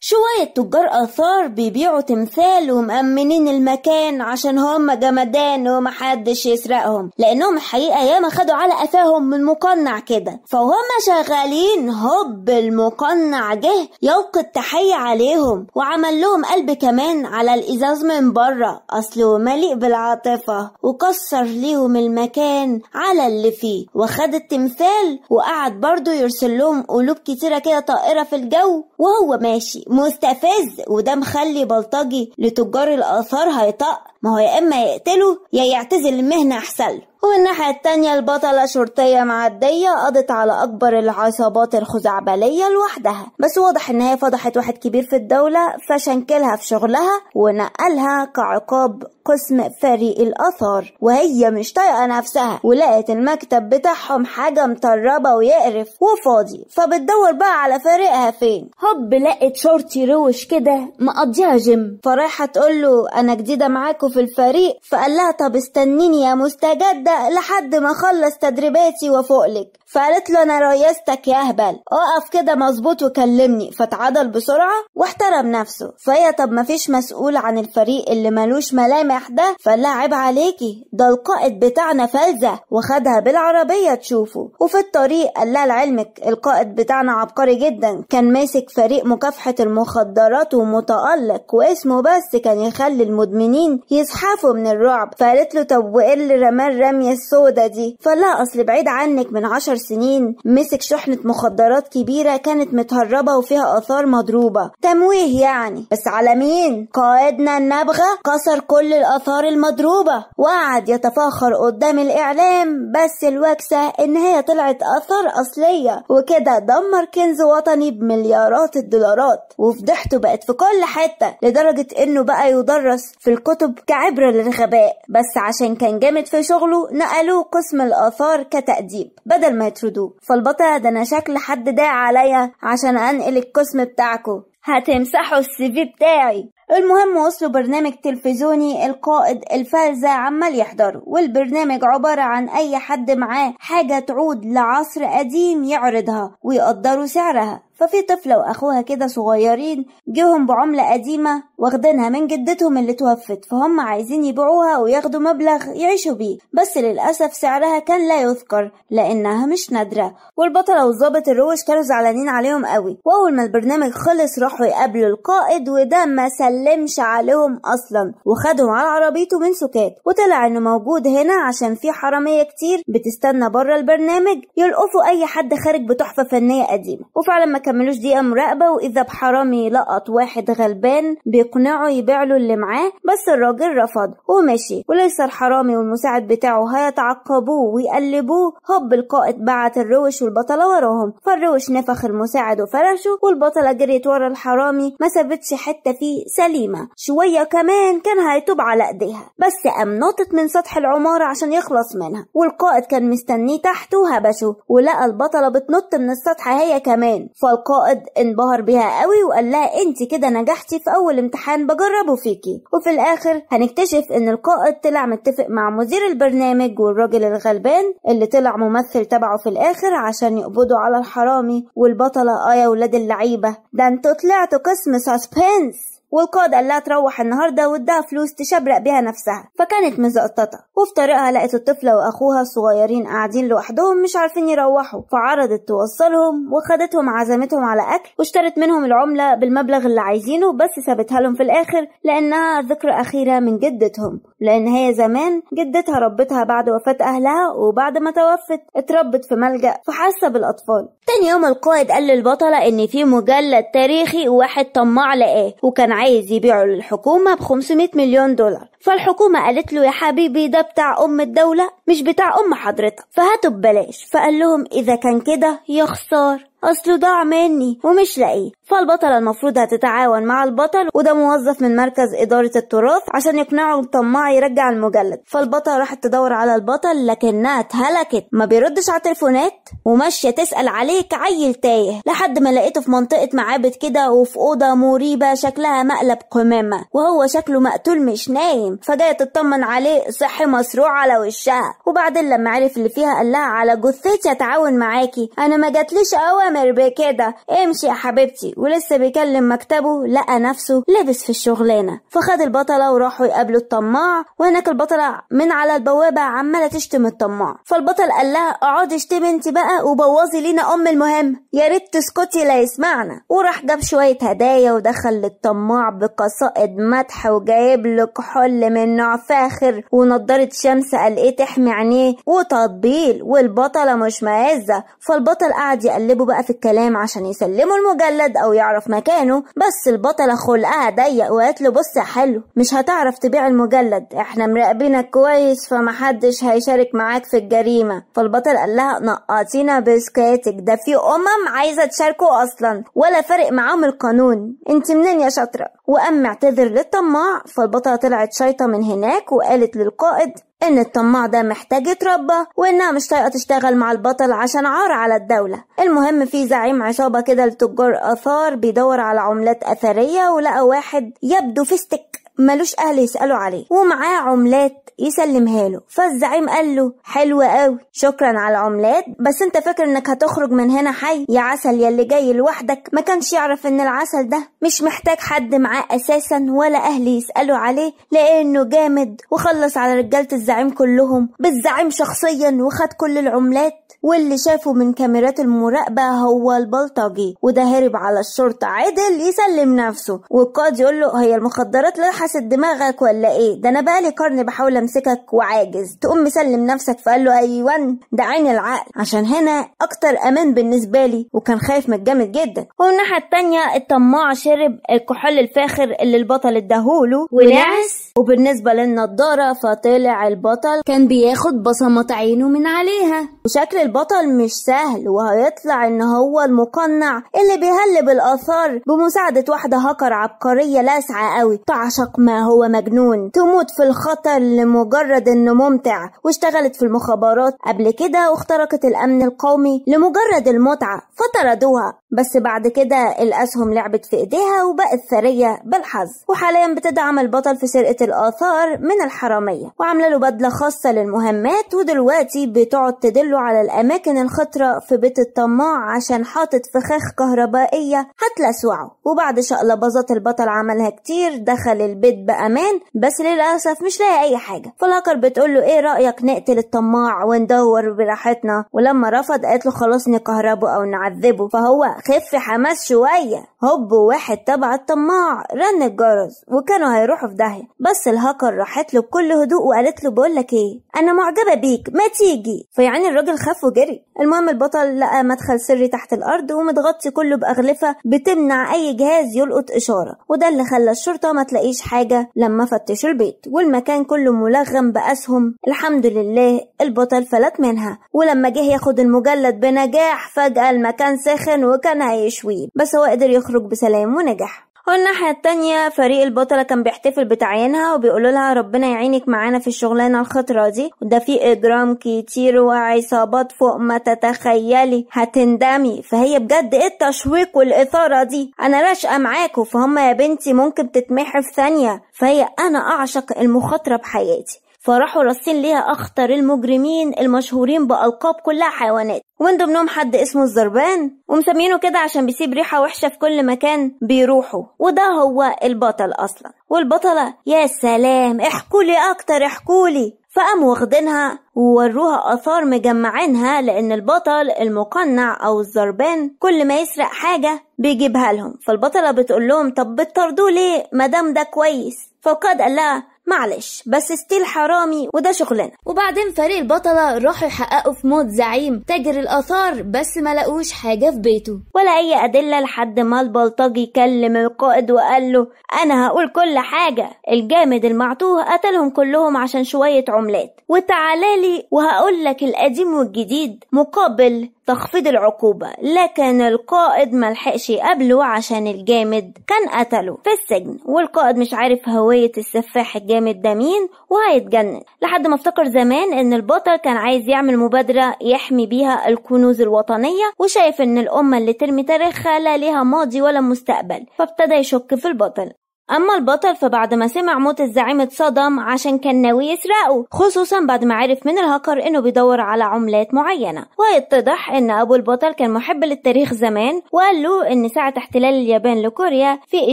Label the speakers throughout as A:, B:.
A: شوية تجار آثار بيبيعوا تمثال ومأمنين المكان عشان هم جمدان ومحدش يسرقهم لأنهم الحقيقة ياما خدوا على قفاهم من مقنع كده فهم شغالين هوب المقنع جه يلقي التحية عليهم وعمل لهم قلب كمان على الإزاز من بره أصله مليء بالعاطفة وكسر ليهم المكان على اللي فيه وخد التمثال وقعد برضه يرسل لهم قلوب كتيرة كده طائرة في الجو وهو ماشي مستفز وده مخلي بلطجي لتجار الآثار هيطق ما هو يا إما يقتله يا يعتزل المهنة أحسن له والناحية التانية البطلة شرطية معدية قضت على أكبر العصابات الخزعبلية لوحدها بس واضح إن هي فضحت واحد كبير في الدولة فشنكلها في شغلها ونقلها كعقاب قسم فريق الآثار وهي مش طايقة نفسها ولقت المكتب بتاعهم حاجة مطربة ويقرف وفاضي فبتدور بقى على فريقها فين هوب لقت شرطي روش كده مقضيها جيم فرايحة تقول له أنا جديدة معاكوا في الفريق فقال لها طب استنيني يا مستجدة لحد ما أخلص تدريباتي وأفوقلك فقالت له أنا ريستك يا أهبل أقف كده مظبوط وكلمني فتعادل بسرعة واحترم نفسه فهي طب مفيش مسؤول عن الفريق اللي ملوش ملامح السياح ده فاللاعب عليكي ده القائد بتاعنا فلزة وخدها بالعربية تشوفه وفي الطريق قال لها لعلمك القائد بتاعنا عبقري جدا كان ماسك فريق مكافحة المخدرات ومتألق واسمه بس كان يخلي المدمنين يزحفوا من الرعب فقالت له طب وإيه اللي رماه الرمية السودة دي فقال لها أصل بعيد عنك من عشر سنين مسك شحنة مخدرات كبيرة كانت متهربة وفيها آثار مضروبة تمويه يعني بس على مين قائدنا النبغة كسر كل الآثار المضروبة وقعد يتفاخر قدام الإعلام بس الوكسة إن هي طلعت آثار أصلية وكده دمر كنز وطني بمليارات الدولارات وفضحته بقت في كل حتة لدرجة إنه بقى يدرس في الكتب كعبرة للغباء بس عشان كان جامد في شغله نقلوه قسم الآثار كتأديب بدل ما يطردوه فالبطل ده أنا شكل حد داعي عليا عشان أنقل القسم بتاعكو هتمسحوا السي في بتاعي المهم وصلوا برنامج تلفزيوني القائد الفازة عمال يحضره والبرنامج عبارة عن أي حد معاه حاجة تعود لعصر قديم يعرضها ويقدروا سعرها ففي طفلة وأخوها كده صغيرين جيهم بعملة قديمة واخدينها من جدتهم اللي توفت فهم عايزين يبيعوها وياخدوا مبلغ يعيشوا بيه بس للأسف سعرها كان لا يذكر لأنها مش نادرة والبطلة والظابط الروش كانوا زعلانين عليهم قوي وأول ما البرنامج خلص راحوا يقابلوا القائد وده ما سلمش عليهم أصلا وخدهم على عربيته من سكات وطلع إنه موجود هنا عشان في حرامية كتير بتستنى بره البرنامج يلقفوا أي حد خارج بتحفة فنية قديمة وفعلا ما كملوش دقيقة مراقبة وإذا بحرامي لقط واحد غلبان بي يقنعه يبيع له اللي معاه بس الراجل رفض ومشي ولسه الحرامي والمساعد بتاعه هيتعقبوه ويقلبوه هوب القائد بعت الروش والبطلة وراهم فالروش نفخ المساعد وفرشه والبطلة جريت ورا الحرامي ما سابتش حتة فيه سليمة شوية كمان كان هيتوب على ايديها بس قام نطت من سطح العمارة عشان يخلص منها والقائد كان مستنيه تحت وهبشه ولقى البطلة بتنط من السطح هي كمان فالقائد انبهر بيها قوي وقال لها انت كده نجحتي في اول امتحان امتحان بجربه فيكي وفي الاخر هنكتشف ان القائد طلع متفق مع مدير البرنامج والراجل الغلبان اللي طلع ممثل تبعه في الاخر عشان يقبضوا على الحرامي والبطلة اه يا ولاد اللعيبة ده انتوا طلعتوا قسم ساسبنس والقائد قال لها تروح النهاردة وادها فلوس تشبرق بيها نفسها فكانت مزقططة وفي طريقها لقت الطفلة وأخوها الصغيرين قاعدين لوحدهم مش عارفين يروحوا فعرضت توصلهم وخدتهم عزمتهم على أكل واشترت منهم العملة بالمبلغ اللي عايزينه بس سابتها لهم في الآخر لأنها ذكرى أخيرة من جدتهم لأن هي زمان جدتها ربتها بعد وفاة أهلها وبعد ما توفت اتربت في ملجأ فحاسة بالأطفال تاني يوم القائد قال للبطلة إن في مجلد تاريخي واحد طماع لقاه وكان عايز يبيعه للحكومة ب 500 مليون دولار فالحكومة قالت له يا حبيبي ده بتاع أم الدولة مش بتاع أم حضرتك فهاته ببلاش فقال لهم إذا كان كده يا خسار أصله ضاع مني ومش لاقيه فالبطلة المفروض هتتعاون مع البطل وده موظف من مركز إدارة التراث عشان يقنعه الطماع يرجع المجلد فالبطلة راحت تدور على البطل لكنها اتهلكت ما بيردش على التليفونات وماشية تسأل عليه كعيل تايه لحد ما لقيته في منطقة معابد كده وفي أوضة مريبة شكلها مقلب قمامة وهو شكله مقتول مش نايم التعليم فجاء تطمن عليه صحي مسروع على وشها وبعدين لما عرف اللي فيها قال لها على جثتي اتعاون معاكي انا ما جاتليش اوامر بكده امشي يا حبيبتي ولسه بيكلم مكتبه لقى نفسه لابس في الشغلانه فخد البطله وراحوا يقابلوا الطماع وهناك البطله من على البوابه عماله تشتم الطماع فالبطل قال لها اقعدي اشتمي انت بقى وبوظي لينا ام المهم يا ريت تسكتي لا يسمعنا وراح جاب شويه هدايا ودخل للطماع بقصائد مدح وجايب له كحول كل من نوع فاخر ونضارة شمس ايه تحمي عينيه وتطبيل والبطلة مش معزة فالبطل قعد يقلبه بقى في الكلام عشان يسلمه المجلد أو يعرف مكانه بس البطلة خلقها ضيق وقالت له بص يا حلو مش هتعرف تبيع المجلد احنا مراقبينك كويس فمحدش هيشارك معاك في الجريمة فالبطل قال لها نقطينا بسكاتك ده في أمم عايزة تشاركه أصلا ولا فارق معاهم القانون انت منين يا شاطرة وقام اعتذر للطماع فالبطلة طلعت شاطرة الشيطة من هناك وقالت للقائد إن الطماع ده محتاج يتربى وإنها مش طايقة تشتغل مع البطل عشان عار على الدولة المهم في زعيم عصابة كده لتجار آثار بيدور على عملات أثرية ولقى واحد يبدو فيستك ملوش اهل يسالوا عليه ومعاه عملات يسلمها له فالزعيم قال له حلو قوي شكرا على العملات بس انت فاكر انك هتخرج من هنا حي يا عسل يا اللي جاي لوحدك ما كانش يعرف ان العسل ده مش محتاج حد معاه اساسا ولا اهل يسالوا عليه لانه جامد وخلص على رجاله الزعيم كلهم بالزعيم شخصيا وخد كل العملات واللي شافه من كاميرات المراقبة هو البلطجي وده هرب على الشرطة عدل يسلم نفسه والقاضي يقول له هي المخدرات لا حاسد دماغك ولا ايه ده انا بقالي قرن بحاول امسكك وعاجز تقوم مسلم نفسك فقال له ايوان ده عين العقل عشان هنا اكتر امان بالنسبه لي وكان خايف من الجامد جدا والناحيه التانيه الطماع شرب الكحول الفاخر اللي البطل اداهوله ونعس وبالنسبه للنضاره فطلع البطل كان بياخد بصمات عينه من عليها وشكل البطل مش سهل وهيطلع ان هو المقنع اللي بيهلب الاثار بمساعده واحده هاكر عبقريه لاسعه قوي تعشق ما هو مجنون تموت في الخطر لمجرد انه ممتع واشتغلت في المخابرات قبل كده واخترقت الامن القومي لمجرد المتعة فطردوها بس بعد كده الاسهم لعبت في ايديها وبقت ثرية بالحظ وحاليا بتدعم البطل في سرقة الاثار من الحرامية وعاملة له بدلة خاصة للمهمات ودلوقتي بتقعد تدله على الاماكن الخطرة في بيت الطماع عشان حاطط فخاخ كهربائية هتلسوعه وبعد شقلباظات البطل عملها كتير دخل البيت البيت بأمان بس للأسف مش لاقي أي حاجة فالهاكر بتقول له إيه رأيك نقتل الطماع وندور براحتنا ولما رفض قالت له خلاص نكهربه أو نعذبه فهو خف حماس شوية هوب واحد تبع الطماع رن الجرس وكانوا هيروحوا في داهية بس الهاكر راحت له بكل هدوء وقالت له بقولك إيه أنا معجبة بيك ما تيجي فيعني الراجل خاف وجري المهم البطل لقى مدخل سري تحت الأرض ومتغطي كله بأغلفة بتمنع أي جهاز يلقط إشارة وده اللي خلى الشرطة ما تلاقيش حاجة لما فتشوا البيت والمكان كله ملغم بأسهم الحمد لله البطل فلت منها ولما جه ياخد المجلد بنجاح فجأة المكان سخن وكان هيشويه بس هو قدر يخرج بسلام ونجح والناحية التانية فريق البطلة كان بيحتفل بتعيينها وبيقولوا لها ربنا يعينك معانا في الشغلانة الخطرة دي وده في إجرام كتير وعصابات فوق ما تتخيلي هتندمي فهي بجد إيه التشويق والإثارة دي أنا راشقة معاكوا فهم يا بنتي ممكن تتمحي في ثانية فهي أنا أعشق المخاطرة بحياتي فراحوا راصين ليها أخطر المجرمين المشهورين بألقاب كلها حيوانات ومن ضمنهم حد اسمه الزربان ومسمينه كده عشان بيسيب ريحة وحشة في كل مكان بيروحوا وده هو البطل أصلا والبطلة يا سلام احكولي أكتر احكولي فقاموا واخدينها ووروها آثار مجمعينها لأن البطل المقنع أو الزربان كل ما يسرق حاجة بيجيبها لهم فالبطلة بتقول لهم طب بتطردوه ليه ما دام ده كويس فالقائد قال لها معلش بس ستيل حرامي وده شغلنا وبعدين فريق البطلة راحوا يحققوا في موت زعيم تاجر الآثار بس ما لقوش حاجة في بيته ولا أي أدلة لحد ما البلطجي كلم القائد وقال له أنا هقول كل حاجة الجامد المعتوه قتلهم كلهم عشان شوية عملات وتعالالي وهقول لك القديم والجديد مقابل تخفيض العقوبة لكن القائد ملحقش يقابله عشان الجامد كان قتله في السجن والقائد مش عارف هوية السفاح الجامد ده مين وهيتجنن لحد ما افتكر زمان ان البطل كان عايز يعمل مبادرة يحمي بيها الكنوز الوطنية وشايف ان الأمة اللي ترمي تاريخها لا ليها ماضي ولا مستقبل فابتدى يشك في البطل أما البطل فبعد ما سمع موت الزعيم اتصدم عشان كان ناوي يسرقه خصوصا بعد ما عرف من الهاكر إنه بيدور على عملات معينة واتضح إن أبو البطل كان محب للتاريخ زمان وقال له إن ساعة احتلال اليابان لكوريا في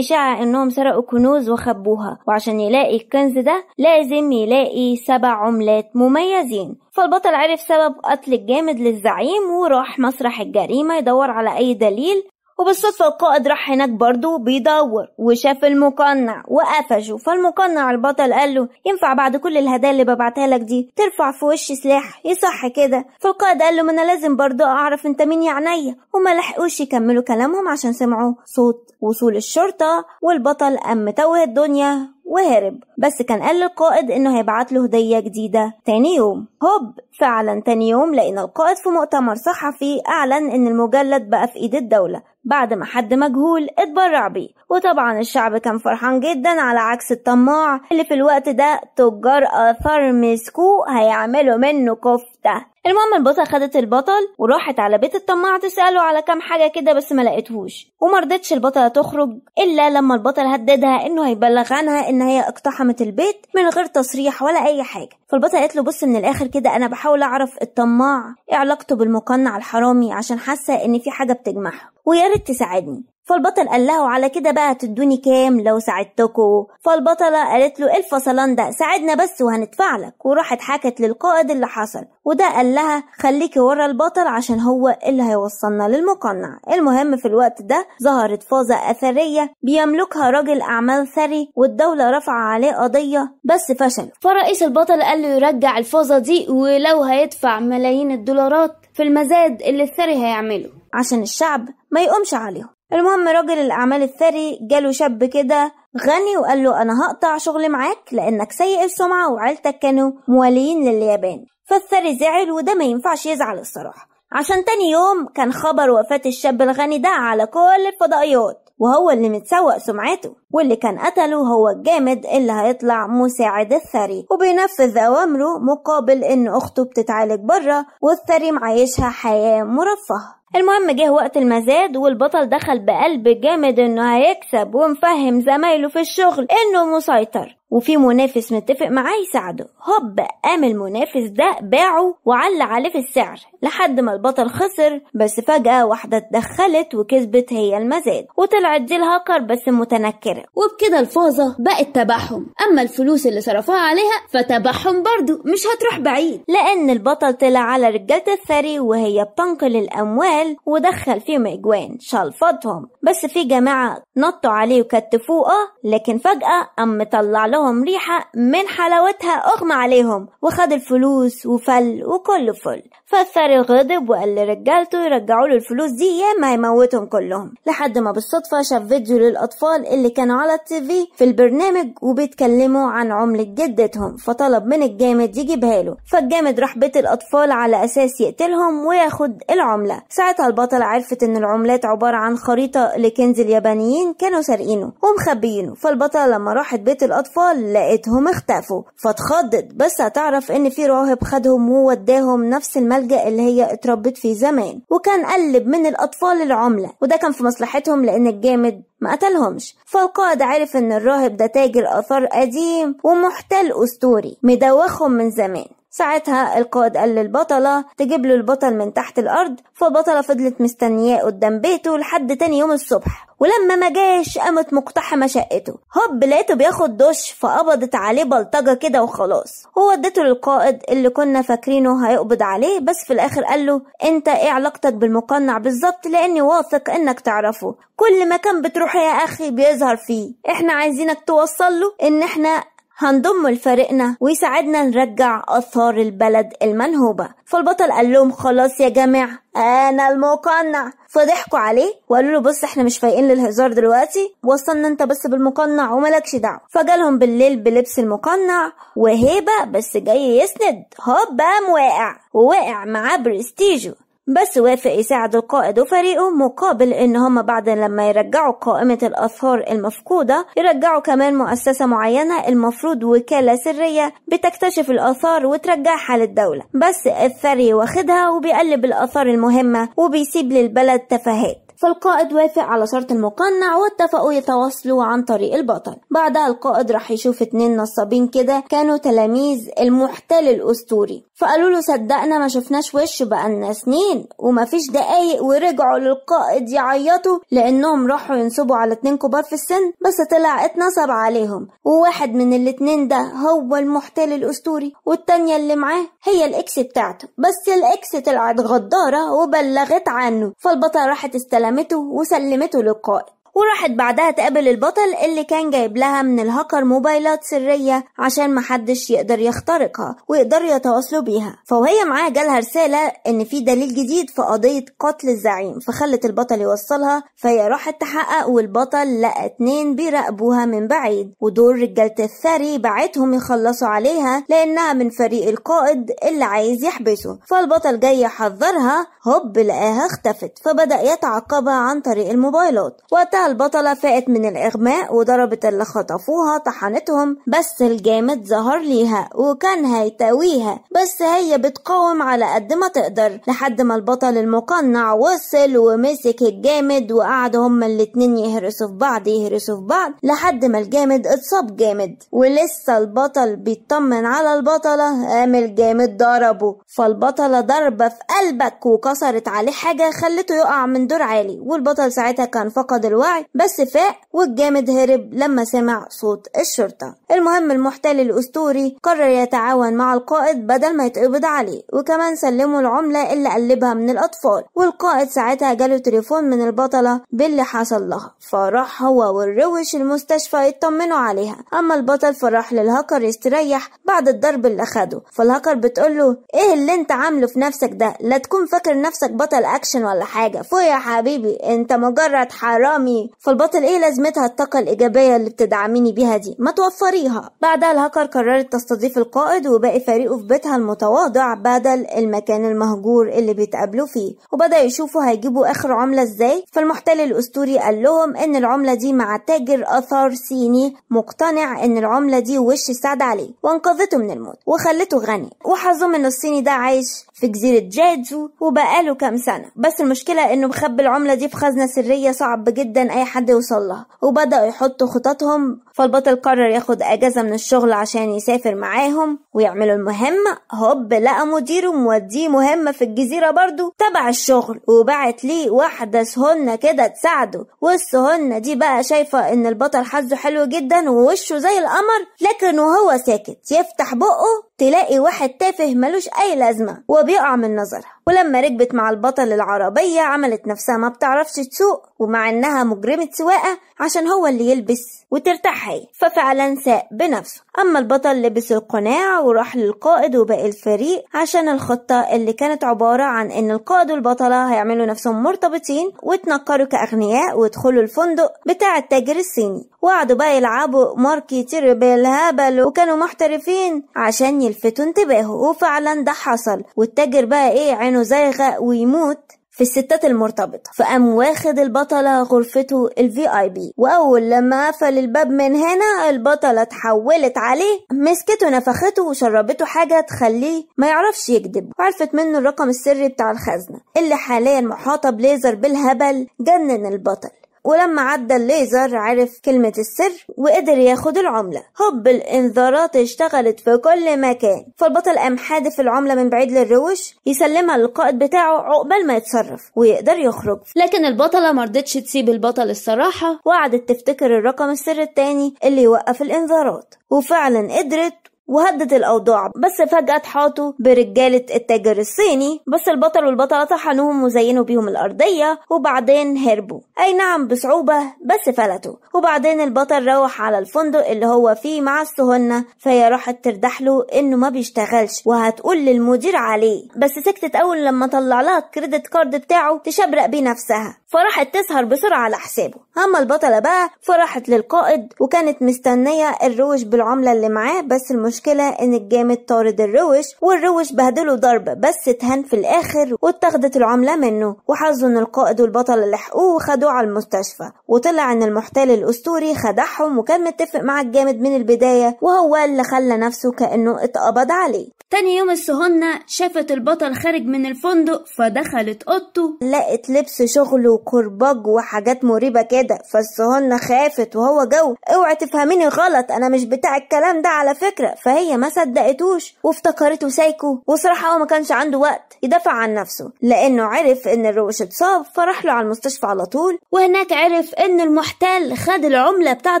A: إشاعة إنهم سرقوا كنوز وخبوها وعشان يلاقي الكنز ده لازم يلاقي سبع عملات مميزين فالبطل عرف سبب قتل الجامد للزعيم وراح مسرح الجريمة يدور على أي دليل وبالصدفة القائد راح هناك برضه بيدور وشاف المقنع وقفشه فالمقنع البطل قال له ينفع بعد كل الهدايا اللي ببعتها لك دي ترفع في وش سلاح يصح إيه كده فالقائد قال له ما انا لازم برضه اعرف انت مين يا عينيا وما لحقوش يكملوا كلامهم عشان سمعوا صوت وصول الشرطة والبطل قام متوه الدنيا وهرب بس كان قال للقائد انه هيبعت له هدية جديدة تاني يوم هوب فعلا تاني يوم لقينا القائد في مؤتمر صحفي اعلن ان المجلد بقى في ايد الدولة بعد ما حد مجهول اتبرع بيه وطبعا الشعب كان فرحان جدا على عكس الطماع اللي في الوقت ده تجار آثار مسكوه هيعملوا منه كفتة المهم البطة خدت البطل وراحت على بيت الطماع تسأله على كام حاجة كده بس ما لقيتهوش ومرضتش البطلة تخرج إلا لما البطل هددها إنه هيبلغ عنها إن هي اقتحمت البيت من غير تصريح ولا أي حاجة فالبطلة قالت له بص من الآخر كده أنا بحاول أعرف الطماع إيه علاقته بالمقنع الحرامي عشان حاسة إن في حاجة بتجمعها ويا ريت تساعدني فالبطل قال له على كده بقى تدوني كام لو ساعدتكوا فالبطلة قالت له الفصلان ده ساعدنا بس وهندفع لك وراحت حكت للقائد اللي حصل وده قال لها خليكي ورا البطل عشان هو اللي هيوصلنا للمقنع المهم في الوقت ده ظهرت فازة أثرية بيملكها راجل أعمال ثري والدولة رفع عليه قضية بس فشل فرئيس البطل قال له يرجع الفازة دي ولو هيدفع ملايين الدولارات في المزاد اللي الثري هيعمله عشان الشعب ما يقومش عليهم المهم راجل الأعمال الثري جاله شاب كده غني وقال له أنا هقطع شغل معاك لأنك سيء السمعة وعيلتك كانوا موالين لليابان فالثري زعل وده ما ينفعش يزعل الصراحة عشان تاني يوم كان خبر وفاة الشاب الغني ده على كل الفضائيات وهو اللي متسوق سمعته واللي كان قتله هو الجامد اللي هيطلع مساعد الثري وبينفذ أوامره مقابل إن أخته بتتعالج بره والثري معيشها حياة مرفهة المهم جه وقت المزاد والبطل دخل بقلب جامد انه هيكسب ومفهم زمايله في الشغل انه مسيطر وفي منافس متفق معاه يساعده هوب قام المنافس ده باعه وعلى عليه في السعر لحد ما البطل خسر بس فجأة واحدة اتدخلت وكسبت هي المزاد وطلعت دي الهاكر بس متنكرة وبكده الفوزة بقت تبعهم أما الفلوس اللي صرفوها عليها فتبعهم برضو مش هتروح بعيد لأن البطل طلع على رجالة الثري وهي بتنقل الأموال ودخل فيهم إجوان شلفطهم بس في جماعة نطوا عليه وكتفوه لكن فجأة قام مطلع لهم ريحة من حلاوتها أغمى عليهم وخد الفلوس وفل وكله فل فالثري غضب وقال لرجالته يرجعوا له الفلوس دي يا ما يموتهم كلهم لحد ما بالصدفة شاف فيديو للأطفال اللي كانوا على التيفي في البرنامج وبيتكلموا عن عملة جدتهم فطلب من الجامد يجيبها له فالجامد راح بيت الأطفال على أساس يقتلهم وياخد العملة ساعتها البطلة عرفت إن العملات عبارة عن خريطة لكنز اليابانيين كانوا سارقينه ومخبيينه فالبطلة لما راحت بيت الأطفال لقيتهم اختفوا فاتخضت بس هتعرف إن في راهب خدهم ووداهم نفس المكان الملجأ اللي هي اتربت فيه زمان وكان قلب من الأطفال العملة وده كان في مصلحتهم لأن الجامد ما قتلهمش فالقائد عرف ان الراهب ده تاجر اثار قديم ومحتل اسطوري مدوخهم من زمان ساعتها القائد قال للبطلة تجيب له البطل من تحت الأرض فالبطلة فضلت مستنياه قدام بيته لحد تاني يوم الصبح ولما ما جاش قامت مقتحمة شقته هوب لقيته بياخد دش فقبضت عليه بلطجة كده وخلاص هو للقائد اللي كنا فاكرينه هيقبض عليه بس في الآخر قال له انت ايه علاقتك بالمقنع بالظبط لاني واثق انك تعرفه كل مكان بتروح يا اخي بيظهر فيه احنا عايزينك توصل له ان احنا هنضم لفريقنا ويساعدنا نرجع آثار البلد المنهوبة فالبطل قال لهم خلاص يا جماعة أنا المقنع فضحكوا عليه وقالوا له بص احنا مش فايقين للهزار دلوقتي وصلنا انت بس بالمقنع وملكش دعوة فجالهم بالليل بلبس المقنع وهيبة بس جاي يسند هوب بام واقع وواقع معاه برستيجو بس وافق يساعد القائد وفريقه مقابل ان هما بعد لما يرجعوا قائمة الاثار المفقودة يرجعوا كمان مؤسسة معينة المفروض وكالة سرية بتكتشف الاثار وترجعها للدولة بس الثري واخدها وبيقلب الاثار المهمة وبيسيب للبلد تفاهات فالقائد وافق على شرط المقنع واتفقوا يتواصلوا عن طريق البطل بعدها القائد راح يشوف اتنين نصابين كده كانوا تلاميذ المحتل الأسطوري فقالوا له صدقنا ما شفناش وش بقالنا سنين ومفيش دقايق ورجعوا للقائد يعيطوا لأنهم راحوا ينصبوا على اتنين كبار في السن بس طلع اتنصب عليهم وواحد من الاتنين ده هو المحتل الأسطوري والتانية اللي معاه هي الإكس بتاعته بس الإكس طلعت غدارة وبلغت عنه فالبطل راحت استلمت استلمته وسلمته للقائد. وراحت بعدها تقابل البطل اللي كان جايب لها من الهاكر موبايلات سرية عشان محدش يقدر يخترقها ويقدروا يتواصلوا بيها فوهي معاها جالها رسالة ان في دليل جديد في قضية قتل الزعيم فخلت البطل يوصلها فهي راحت تحقق والبطل لقى اتنين بيراقبوها من بعيد ودور رجالة الثري بعتهم يخلصوا عليها لانها من فريق القائد اللي عايز يحبسه فالبطل جاي يحذرها هوب لقاها اختفت فبدأ يتعقبها عن طريق الموبايلات وقتها البطلة فاقت من الإغماء وضربت اللي خطفوها طحنتهم بس الجامد ظهر ليها وكان هيتاويها بس هي بتقاوم على قد ما تقدر لحد ما البطل المقنع وصل ومسك الجامد وقعدوا هما الاتنين يهرسوا في بعض يهرسوا في بعض لحد ما الجامد اتصاب جامد ولسه البطل بيطمن على البطلة قام الجامد ضربه فالبطلة ضربة في قلبك وكسرت عليه حاجة خلته يقع من دور عالي والبطل ساعتها كان فقد الوعي الوعي بس فاق والجامد هرب لما سمع صوت الشرطة المهم المحتل الأسطوري قرر يتعاون مع القائد بدل ما يتقبض عليه وكمان سلموا العملة اللي قلبها من الأطفال والقائد ساعتها جاله تليفون من البطلة باللي حصل لها فراح هو والروش المستشفى يطمنوا عليها أما البطل فراح للهكر يستريح بعد الضرب اللي أخده فالهكر بتقوله إيه اللي أنت عامله في نفسك ده لا تكون فاكر نفسك بطل أكشن ولا حاجة فوق يا حبيبي أنت مجرد حرامي فالبطل ايه لازمتها الطاقة الايجابية اللي بتدعميني بيها دي ما توفريها بعدها الهاكر قررت تستضيف القائد وباقي فريقه في بيتها المتواضع بدل المكان المهجور اللي بيتقابلوا فيه وبدأ يشوفوا هيجيبوا اخر عملة ازاي فالمحتل الاسطوري قال لهم ان العملة دي مع تاجر اثار صيني مقتنع ان العملة دي وش سعد عليه وانقذته من الموت وخلته غني وحظهم ان الصيني ده عايش في جزيرة جاجو وبقاله كام سنة بس المشكلة انه مخبي العملة دي في خزنة سرية صعب جدا كان أي حد يوصل لها وبدأوا يحطوا خططهم فالبطل قرر ياخد أجازة من الشغل عشان يسافر معاهم ويعملوا المهمة هوب لقى مديره موديه مهمة في الجزيرة برضو تبع الشغل وبعت ليه واحدة سهنة كده تساعده والسهنة دي بقى شايفة إن البطل حظه حلو جدا ووشه زي القمر لكن وهو ساكت يفتح بقه تلاقي واحد تافه ملوش أي لازمة وبيقع من نظرها ولما ركبت مع البطل العربية عملت نفسها ما بتعرفش تسوق ومع إنها مجرمة سواقة عشان هو اللي يلبس وترتاح هي ففعلا ساق بنفسه أما البطل لبس القناع وراح للقائد وباقي الفريق عشان الخطة اللي كانت عبارة عن إن القائد والبطلة هيعملوا نفسهم مرتبطين وتنكروا كأغنياء ويدخلوا الفندق بتاع التاجر الصيني وقعدوا بقى يلعبوا ماركي تيري بالهبل وكانوا محترفين عشان يلفتوا انتباهه وفعلا ده حصل والتاجر بقى ايه عينه زيغه ويموت في الستات المرتبطة فقام واخد البطلة غرفته الفي اي بي وأول لما قفل الباب من هنا البطلة اتحولت عليه مسكته نفخته وشربته حاجة تخليه ما يعرفش يكذب وعرفت منه الرقم السري بتاع الخزنة اللي حاليا محاطة بليزر بالهبل جنن البطل ولما عدى الليزر عرف كلمة السر وقدر ياخد العملة هوب الانذارات اشتغلت في كل مكان فالبطل قام حادف العملة من بعيد للروش يسلمها للقائد بتاعه عقبال ما يتصرف ويقدر يخرج لكن البطلة مرضتش تسيب البطل الصراحة وقعدت تفتكر الرقم السر التاني اللي يوقف الانذارات وفعلا قدرت وهدت الأوضاع بس فجأة حاطوا برجالة التاجر الصيني بس البطل والبطلة طحنوهم وزينوا بيهم الأرضية وبعدين هربوا أي نعم بصعوبة بس فلتوا وبعدين البطل روح على الفندق اللي هو فيه مع السهنة فهي راحت تردح له إنه ما بيشتغلش وهتقول للمدير عليه بس سكتت أول لما طلع لها الكريدت كارد بتاعه تشبرق بيه نفسها فراحت تسهر بسرعة على حسابه أما البطلة بقى فراحت للقائد وكانت مستنية الروش بالعملة اللي معاه بس المش المشكلة إن الجامد طارد الروش والروش بهدله ضرب بس اتهان في الآخر واتخذت العملة منه وحظه إن القائد والبطل اللي حقوه وخدوه على المستشفى وطلع إن المحتال الأسطوري خدعهم وكان متفق مع الجامد من البداية وهو اللي خلى نفسه كأنه اتقبض عليه تاني يوم السهنة شافت البطل خارج من الفندق فدخلت أوضته لقت لبس شغله وكرباج وحاجات مريبة كده فالسهنة خافت وهو جو اوعي تفهميني غلط أنا مش بتاع الكلام ده على فكرة فهي ما صدقتوش وافتكرته سايكو وصراحة هو ما كانش عنده وقت يدافع عن نفسه لأنه عرف إن الروش اتصاب فراح له على المستشفى على طول وهناك عرف إن المحتال خد العملة بتاعة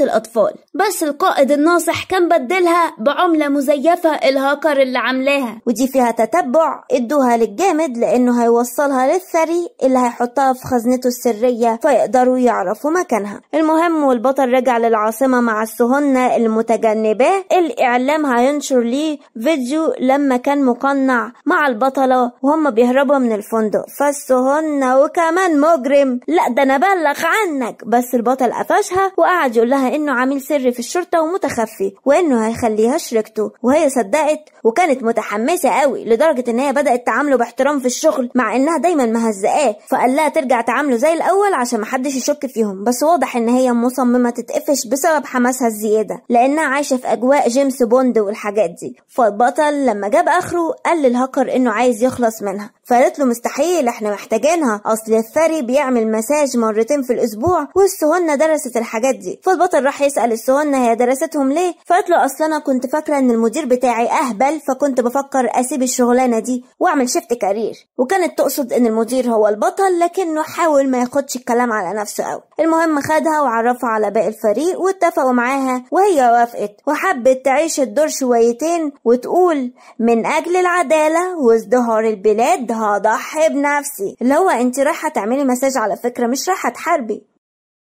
A: الأطفال بس القائد الناصح كان بدلها بعملة مزيفة الهاكر اللي عاملاها ودي فيها تتبع ادوها للجامد لأنه هيوصلها للثري اللي هيحطها في خزنته السرية فيقدروا يعرفوا مكانها المهم والبطل رجع للعاصمة مع السهنة المتجنباه اللي هينشر ليه فيديو لما كان مقنع مع البطلة وهم بيهربوا من الفندق فسهن وكمان مجرم لا ده انا بلغ عنك بس البطل قفشها وقعد يقول لها انه عامل سر في الشرطة ومتخفي وانه هيخليها شركته وهي صدقت وكانت متحمسة قوي لدرجة ان هي بدأت تعامله باحترام في الشغل مع انها دايما مهزقاه فقال لها ترجع تعامله زي الاول عشان محدش يشك فيهم بس واضح ان هي مصممة تتقفش بسبب حماسها الزيادة لانها عايشة في اجواء جيمس بوند والحاجات دي فالبطل لما جاب اخره قال للهاكر انه عايز يخلص منها فقالت له مستحيل احنا محتاجينها اصل الثري بيعمل مساج مرتين في الاسبوع والسهنة درست الحاجات دي فالبطل راح يسأل السهنة هي درستهم ليه فقالت له اصل انا كنت فاكرة ان المدير بتاعي اهبل فكنت بفكر اسيب الشغلانة دي واعمل شيفت كارير وكانت تقصد ان المدير هو البطل لكنه حاول ما ياخدش الكلام على نفسه قوي المهم خدها وعرفها على باقي الفريق واتفقوا معاها وهي وافقت وحبت تعيش الدور شويتين وتقول من اجل العداله وازدهار البلاد هضحي بنفسي اللي هو انت رايحه تعملي مساج على فكره مش رايحه تحاربي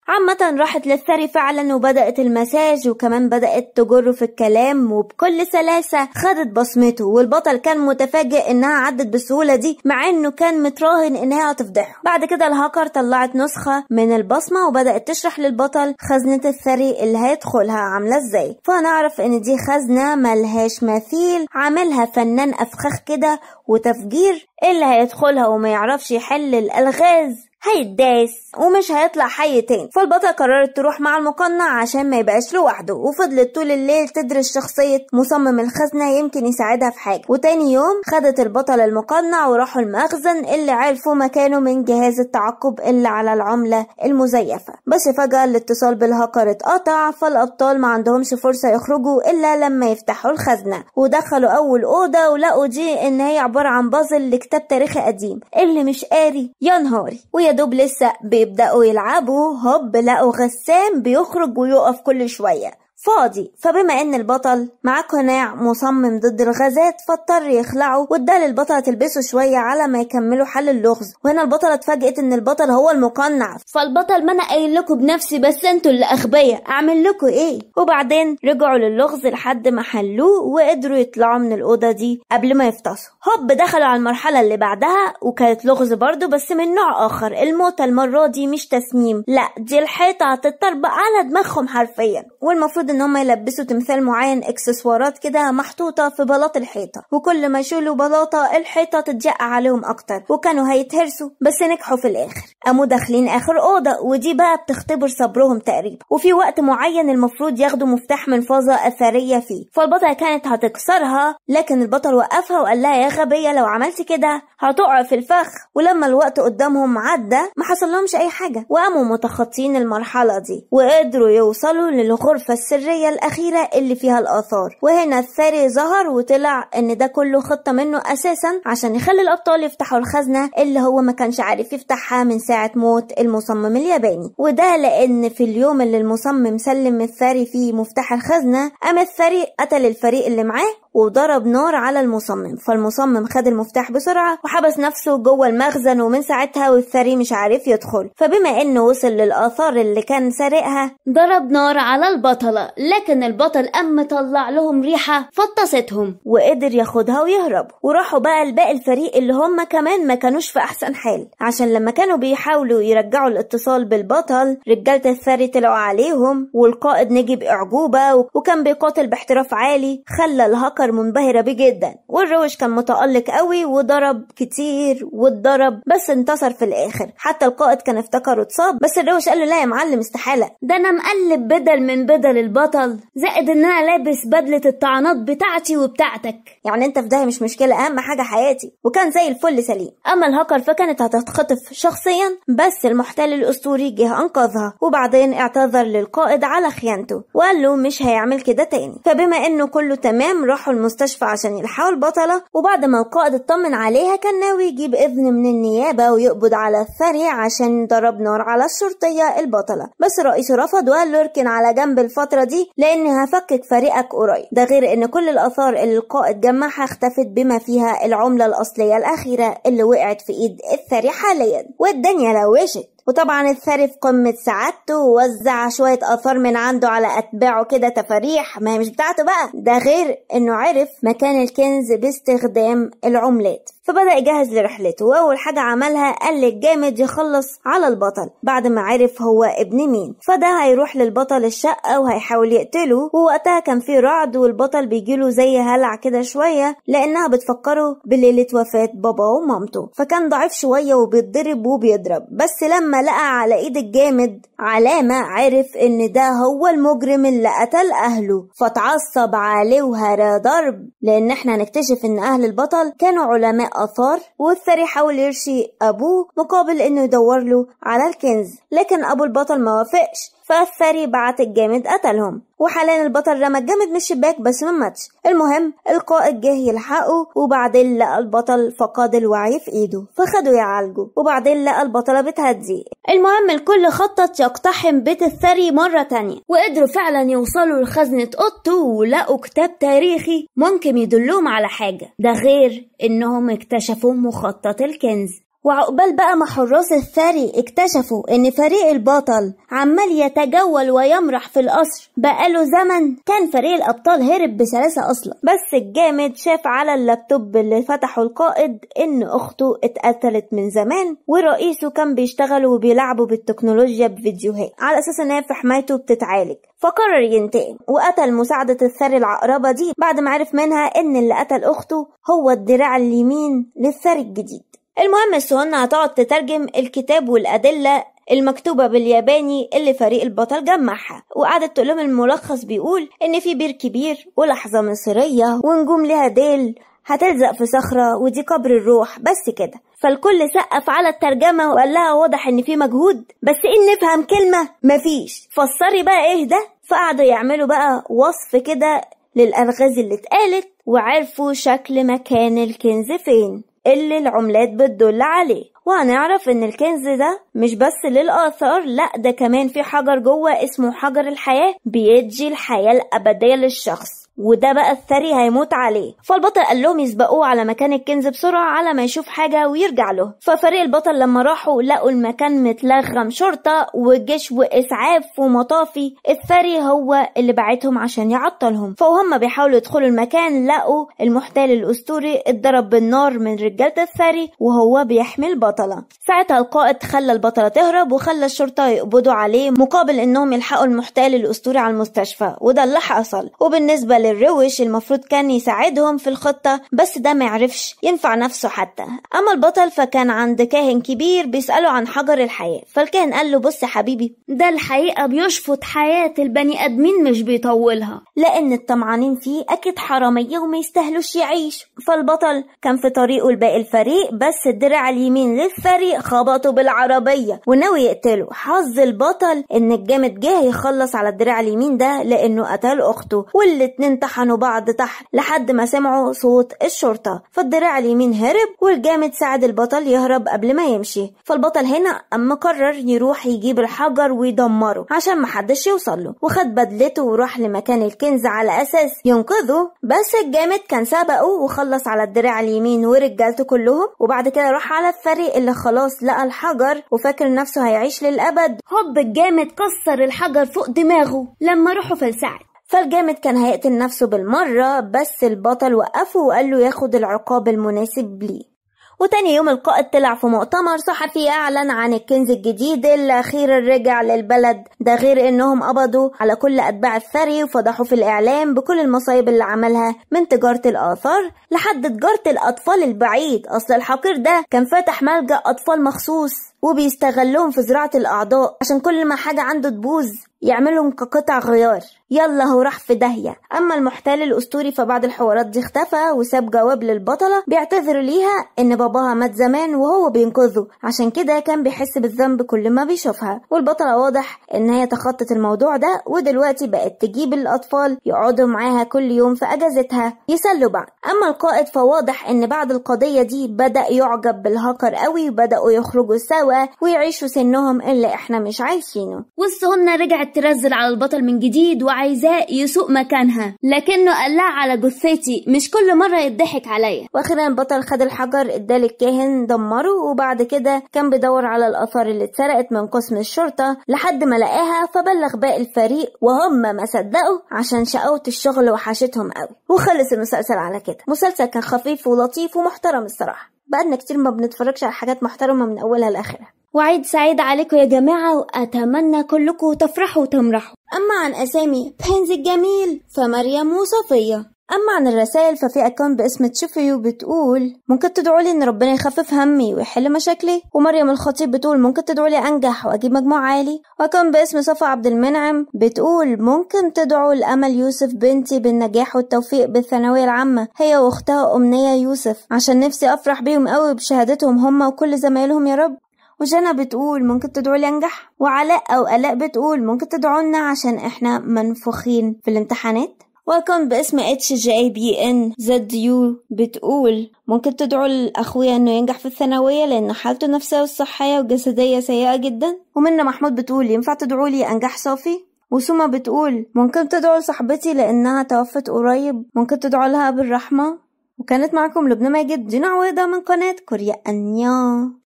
A: عامة راحت للثري فعلا وبدأت المساج وكمان بدأت تجر في الكلام وبكل سلاسة خدت بصمته والبطل كان متفاجئ انها عدت بالسهولة دي مع انه كان متراهن انها هتفضحه بعد كده الهاكر طلعت نسخة من البصمة وبدأت تشرح للبطل خزنة الثري اللي هيدخلها عاملة ازاي فهنعرف ان دي خزنة ملهاش مثيل عاملها فنان افخاخ كده وتفجير اللي هيدخلها وما يعرفش يحل الالغاز هيتداس ومش هيطلع حي تاني فالبطل قررت تروح مع المقنع عشان ما يبقاش لوحده وفضلت طول الليل تدرس شخصية مصمم الخزنة يمكن يساعدها في حاجة وتاني يوم خدت البطل المقنع وراحوا المخزن اللي عرفوا مكانه من جهاز التعقب اللي على العملة المزيفة بس فجأة الاتصال بالهاكر اتقطع فالأبطال ما عندهمش فرصة يخرجوا إلا لما يفتحوا الخزنة ودخلوا أول أوضة ولقوا دي إن هي عبارة عن بازل لكتاب تاريخ قديم اللي مش قاري يا نهاري دوب لسه بيبدأوا يلعبوا هوب لقوا غسام بيخرج ويقف كل شوية فاضي فبما ان البطل معاه قناع مصمم ضد الغازات فاضطر يخلعه واداه للبطله تلبسه شويه على ما يكملوا حل اللغز وهنا البطله اتفاجئت ان البطل هو المقنع فالبطل ما انا قايل لكم بنفسي بس انتوا اللي اخبيه اعمل لكم ايه وبعدين رجعوا للغز لحد ما حلوه وقدروا يطلعوا من الاوضه دي قبل ما يفتصوا هوب دخلوا على المرحله اللي بعدها وكانت لغز برضه بس من نوع اخر الموتى المره دي مش تسميم لا دي الحيطه هتتطربق على دماغهم حرفيا والمفروض المفروض ان هم يلبسوا تمثال معين اكسسوارات كده محطوطه في بلاط الحيطه وكل ما يشيلوا بلاطه الحيطه تتجقع عليهم اكتر وكانوا هيتهرسوا بس نجحوا في الاخر قاموا داخلين اخر اوضه ودي بقى بتختبر صبرهم تقريبا وفي وقت معين المفروض ياخدوا مفتاح من فازه اثريه فيه فالبطله كانت هتكسرها لكن البطل وقفها وقال لها يا غبيه لو عملتي كده هتقع في الفخ ولما الوقت قدامهم عدى ما حصل لهمش اي حاجه وقاموا متخطين المرحله دي وقدروا يوصلوا للغرفه السريه السرية الأخيرة اللي فيها الآثار وهنا الثري ظهر وطلع إن ده كله خطة منه أساسا عشان يخلي الأبطال يفتحوا الخزنة اللي هو ما كانش عارف يفتحها من ساعة موت المصمم الياباني وده لأن في اليوم اللي المصمم سلم الثري فيه مفتاح الخزنة قام الثري قتل الفريق اللي معاه وضرب نار على المصمم فالمصمم خد المفتاح بسرعة وحبس نفسه جوه المخزن ومن ساعتها والثري مش عارف يدخل فبما انه وصل للآثار اللي كان سارقها ضرب نار على البطلة لكن البطل قام طلع لهم ريحة فطستهم وقدر ياخدها ويهرب وراحوا بقى لباقي الفريق اللي هم كمان ما كانوش في أحسن حال عشان لما كانوا بيحاولوا يرجعوا الاتصال بالبطل رجالة الثري طلعوا عليهم والقائد نجي بإعجوبة وكان بيقاتل باحتراف عالي خلى الهاك بكر منبهرة بيه جدا والروش كان متألق قوي وضرب كتير واتضرب بس انتصر في الآخر حتى القائد كان افتكره اتصاب بس الروش قال له لا يا معلم استحالة ده أنا مقلب بدل من بدل البطل زائد إن أنا لابس بدلة الطعنات بتاعتي وبتاعتك يعني أنت في ده مش مشكلة أهم حاجة حياتي وكان زي الفل سليم أما الهاكر فكانت هتتخطف شخصيا بس المحتل الأسطوري جه أنقذها وبعدين اعتذر للقائد على خيانته وقال له مش هيعمل كده تاني فبما إنه كله تمام راحوا راحوا المستشفى عشان يلحقوا البطلة وبعد ما القائد اطمن عليها كان ناوي يجيب إذن من النيابة ويقبض على الثري عشان ضرب نار على الشرطية البطلة بس رئيسه رفض وقال له اركن على جنب الفترة دي لأن هفكك فريقك قريب ده غير إن كل الآثار اللي القائد جمعها اختفت بما فيها العملة الأصلية الأخيرة اللي وقعت في إيد الثري حاليا والدنيا لوشت وطبعا الثري في قمة سعادته ووزع شوية آثار من عنده على أتباعه كده تفاريح ما هي مش بتاعته بقى ده غير إنه عرف مكان الكنز باستخدام العملات فبدأ يجهز لرحلته وأول حاجة عملها قال للجامد يخلص على البطل بعد ما عرف هو ابن مين فده هيروح للبطل الشقة وهيحاول يقتله ووقتها كان في رعد والبطل بيجيله زي هلع كده شوية لأنها بتفكره بليلة وفاة بابا ومامته فكان ضعيف شوية وبيتضرب وبيضرب بس لما لقى على إيد الجامد علامة عرف إن ده هو المجرم اللي قتل أهله فتعصب عليه وهرى ضرب لأن احنا هنكتشف إن أهل البطل كانوا علماء الآثار والثري حاول يرشي أبوه مقابل إنه يدور له على الكنز لكن أبو البطل ما وافقش فالثري بعت الجامد قتلهم وحاليا البطل رمى الجامد من الشباك بس ما ماتش المهم القائد جه يلحقه وبعدين لقى البطل فقد الوعي في ايده فخده يعالجه وبعدين لقى البطلة بتهدي المهم الكل خطط يقتحم بيت الثري مرة تانية وقدروا فعلا يوصلوا لخزنة اوضته ولقوا كتاب تاريخي ممكن يدلهم على حاجة ده غير انهم اكتشفوا مخطط الكنز وعقبال بقى ما حراس الثري اكتشفوا ان فريق البطل عمال يتجول ويمرح في القصر بقاله زمن كان فريق الابطال هرب بسلاسة اصلا بس الجامد شاف على اللابتوب اللي فتحه القائد ان اخته اتقتلت من زمان ورئيسه كان بيشتغل وبيلعبوا بالتكنولوجيا بفيديوهات على اساس ان هي في حمايته بتتعالج فقرر ينتقم وقتل مساعدة الثري العقربة دي بعد ما عرف منها ان اللي قتل اخته هو الدراع اليمين للثري الجديد المهم السهنة هتقعد تترجم الكتاب والأدلة المكتوبة بالياباني اللي فريق البطل جمعها وقعدت تقولهم الملخص بيقول إن في بير كبير ولحظة مصرية ونجوم ليها ديل هتلزق في صخرة ودي قبر الروح بس كده فالكل سقف على الترجمة وقال لها واضح إن في مجهود بس إيه نفهم كلمة مفيش فسري بقى إيه ده فقعدوا يعملوا بقى وصف كده للألغاز اللي اتقالت وعرفوا شكل مكان الكنز فين اللي العملات بتدل عليه وهنعرف ان الكنز ده مش بس للآثار لا ده كمان في حجر جوه اسمه حجر الحياة بيدي الحياة الأبدية للشخص وده بقى الثري هيموت عليه فالبطل قال لهم يسبقوه على مكان الكنز بسرعة على ما يشوف حاجة ويرجع له ففريق البطل لما راحوا لقوا المكان متلغم شرطة وجيش وإسعاف ومطافي الثري هو اللي بعتهم عشان يعطلهم فهم بيحاولوا يدخلوا المكان لقوا المحتال الأسطوري اتضرب بالنار من رجالة الثري وهو بيحمي البطلة ساعتها القائد خلى البطلة تهرب وخلى الشرطة يقبضوا عليه مقابل إنهم يلحقوا المحتال الأسطوري على المستشفى وده اللي حصل وبالنسبة الروش المفروض كان يساعدهم في الخطة بس ده ما يعرفش ينفع نفسه حتى أما البطل فكان عند كاهن كبير بيسأله عن حجر الحياة فالكاهن قال له بص يا حبيبي ده الحقيقة بيشفط حياة البني آدمين مش بيطولها لأن الطمعانين فيه أكيد حرامية وما يستاهلوش يعيش فالبطل كان في طريقه لباقي الفريق بس الدراع اليمين للفريق خبطه بالعربية وناوي يقتله حظ البطل إن الجامد جه يخلص على الدراع اليمين ده لأنه قتل أخته والاتنين طحنوا بعض تحت لحد ما سمعوا صوت الشرطة فالدراع اليمين هرب والجامد ساعد البطل يهرب قبل ما يمشي فالبطل هنا أما قرر يروح يجيب الحجر ويدمره عشان محدش يوصل له وخد بدلته وراح لمكان الكنز على أساس ينقذه بس الجامد كان سبقه وخلص على الدراع اليمين ورجالته كلهم وبعد كده راح على الفريق اللي خلاص لقى الحجر وفاكر نفسه هيعيش للأبد هوب الجامد كسر الحجر فوق دماغه لما روحه فلسعت فالجامد كان هيقتل نفسه بالمرة بس البطل وقفه وقال له ياخد العقاب المناسب ليه وتاني يوم القائد طلع في مؤتمر صحفي أعلن عن الكنز الجديد اللي أخيرا رجع للبلد ده غير إنهم قبضوا على كل أتباع الثري وفضحوا في الإعلام بكل المصايب اللي عملها من تجارة الآثار لحد تجارة الأطفال البعيد أصل الحقير ده كان فاتح ملجأ أطفال مخصوص وبيستغلهم في زراعة الأعضاء عشان كل ما حاجة عنده تبوظ يعملهم كقطع غيار يلا هو راح في داهية أما المحتال الأسطوري فبعد الحوارات دي اختفى وساب جواب للبطلة بيعتذر ليها إن باباها مات زمان وهو بينقذه عشان كده كان بيحس بالذنب كل ما بيشوفها والبطلة واضح إن هي تخطت الموضوع ده ودلوقتي بقت تجيب الأطفال يقعدوا معاها كل يوم في أجازتها يسلوا بعض أما القائد فواضح إن بعد القضية دي بدأ يعجب بالهاكر قوي وبدأوا يخرجوا سوا ويعيشوا سنهم اللي إحنا مش عايشينه والسهنة رجعت كانت ترزل على البطل من جديد وعايزاه يسوق مكانها لكنه قال لها على جثتي مش كل مرة يضحك عليا واخيرا البطل خد الحجر اداه للكاهن دمره وبعد كده كان بيدور على الاثار اللي اتسرقت من قسم الشرطة لحد ما لقاها فبلغ باقي الفريق وهم ما صدقوا عشان شقاوة الشغل وحشتهم قوي وخلص المسلسل على كده مسلسل كان خفيف ولطيف ومحترم الصراحة بقالنا كتير ما بنتفرجش على حاجات محترمة من أولها لآخرها وعيد سعيد عليكم يا جماعة وأتمنى كلكم تفرحوا وتمرحوا أما عن أسامي بينزي الجميل فمريم وصفية أما عن الرسائل ففي أكون باسم تشوفي بتقول ممكن تدعولي إن ربنا يخفف همي ويحل مشاكلي ومريم الخطيب بتقول ممكن تدعولي أنجح وأجيب مجموع عالي وأكون باسم صفا عبد المنعم بتقول ممكن تدعو لأمل يوسف بنتي بالنجاح والتوفيق بالثانوية العامة هي وأختها أمنية يوسف عشان نفسي أفرح بيهم قوي بشهادتهم هما وكل زمايلهم يا رب وجنى بتقول ممكن تدعوا لي انجح وعلاء او الاء بتقول ممكن تدعوا لنا عشان احنا منفوخين في الامتحانات وكان باسم اتش جي بي ان زد يو بتقول ممكن تدعو لاخويا انه ينجح في الثانويه لان حالته النفسيه والصحيه والجسديه سيئه جدا ومنى محمود بتقول ينفع تدعوا لي انجح صافي وسوما بتقول ممكن تدعو لصاحبتي لانها توفت قريب ممكن تدعو لها بالرحمه وكانت معكم لبنى ماجد دينا عويضة من قناة كوريا أنيا